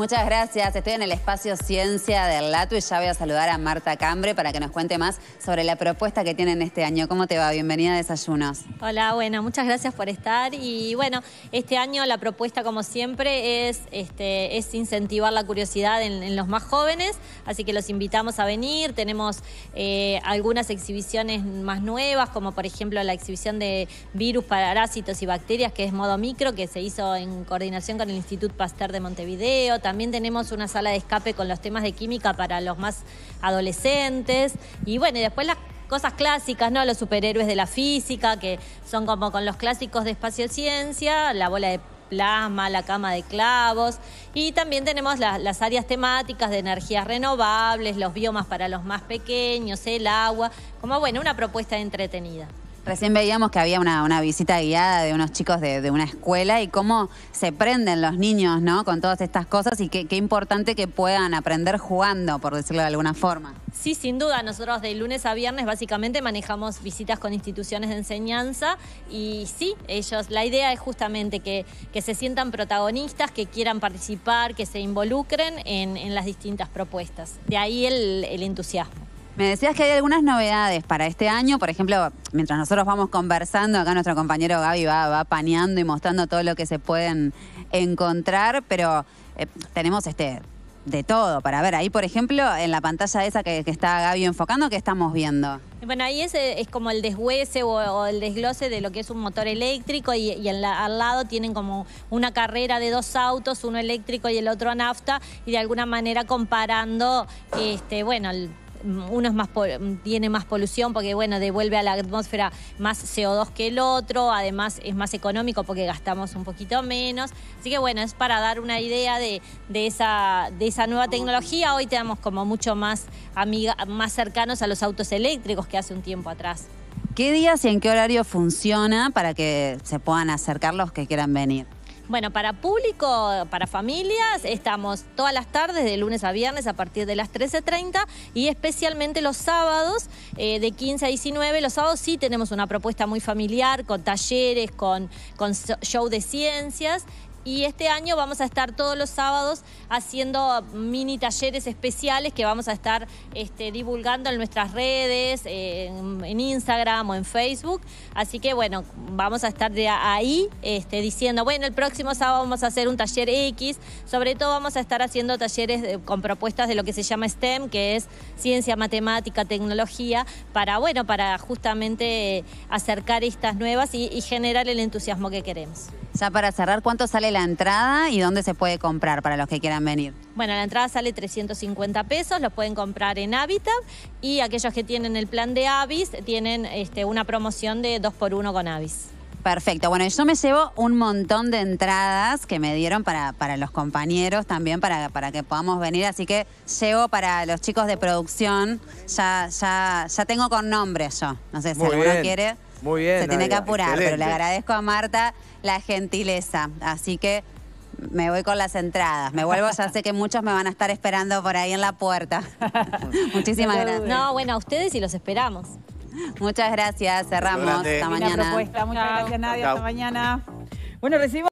Muchas gracias. Estoy en el espacio Ciencia del Lato y ya voy a saludar a Marta Cambre para que nos cuente más sobre la propuesta que tienen este año. ¿Cómo te va? Bienvenida a Desayunos. Hola, bueno, muchas gracias por estar. Y bueno, este año la propuesta, como siempre, es, este, es incentivar la curiosidad en, los más jóvenes. Así que los invitamos a venir. Tenemos eh, algunas exhibiciones más nuevas, como por ejemplo la exhibición de virus, parásitos y bacterias, que es modo micro, que se hizo en coordinación con el Instituto Pasteur de Montevideo también tenemos una sala de escape con los temas de química para los más adolescentes. Y bueno, y después las cosas clásicas, ¿no? Los superhéroes de la física, que son como con los clásicos de espaciociencia, la bola de plasma, la cama de clavos. Y también tenemos las áreas temáticas de energías renovables, los biomas para los más pequeños, el agua, como bueno, una propuesta entretenida. Recién veíamos que había una, visita guiada de unos chicos de, una escuela y cómo se prenden los niños, Con todas estas cosas y qué, importante que puedan aprender jugando, por decirlo de alguna forma. Sí, sin duda. Nosotros de lunes a viernes básicamente manejamos visitas con instituciones de enseñanza y sí, ellos, la idea es justamente que, que se sientan protagonistas, que quieran participar, que se involucren en, en las distintas propuestas. De ahí el entusiasmo. Me decías que hay algunas novedades para este año, por ejemplo, mientras nosotros vamos conversando, acá nuestro compañero Gaby va, va paneando y mostrando todo lo que se pueden encontrar, pero eh, tenemos este de todo para ver. Ahí, por ejemplo, en la pantalla esa que, está Gaby enfocando, ¿qué estamos viendo? Bueno, ahí es, eh, como el deshuese o, el desglose de lo que es un motor eléctrico y, al lado tienen como una carrera de dos autos, uno eléctrico y el otro a nafta, y de alguna manera comparando, este, bueno, el uno más tiene más polución porque bueno, devuelve a la atmósfera más CO2 que el otro, además es más económico porque gastamos un poquito menos. Así que bueno, es para dar una idea de, de esa, nueva tecnología. Hoy tenemos como mucho más amiga, más cercanos a los autos eléctricos que hace un tiempo atrás. ¿Qué días y en qué horario funciona para que se puedan acercar los que quieran venir? Bueno, para público, para familias, estamos todas las tardes, de lunes a viernes, a partir de las 13.30 y especialmente los sábados, eh, de 15 a 19. Los sábados sí tenemos una propuesta muy familiar, con talleres, con show de ciencias y este año vamos a estar todos los sábados haciendo mini talleres especiales que vamos a estar este, divulgando en nuestras redes, en, Instagram o en Facebook. Así que bueno, vamos a estar de ahí este, diciendo, bueno, el próximo sábado vamos a hacer un taller X. Sobre todo vamos a estar haciendo talleres eh, con propuestas de lo que se llama STEM, que es ciencia, matemática, tecnología, para bueno, para justamente eh, acercar estas nuevas y generar el entusiasmo que queremos. Ya para cerrar, ¿cuánto sale la entrada y dónde se puede comprar para los que quieran venir? Bueno, la entrada sale 350 pesos, los pueden comprar en Habitat y aquellos que tienen el plan de Avis tienen este, una promoción de 2 por 1 con Avis. Perfecto. Bueno, yo me llevo un montón de entradas que me dieron para, para los compañeros también, para, para que podamos venir. Así que llevo para los chicos de producción. Ya, ya, ya tengo con nombre yo. No sé si Muy alguno quiere. Muy bien. Se tiene que apurar, pero le agradezco a Marta la gentileza. Así que me voy con las entradas. Me vuelvo, ya sé que muchos me van a estar esperando por ahí en la puerta. Muchísimas gracias. No, bueno, a ustedes y los esperamos. Muchas gracias, cerramos. Hasta mañana. Propuesta. Muchas gracias, Nadia. Hasta mañana. Bueno, recibo...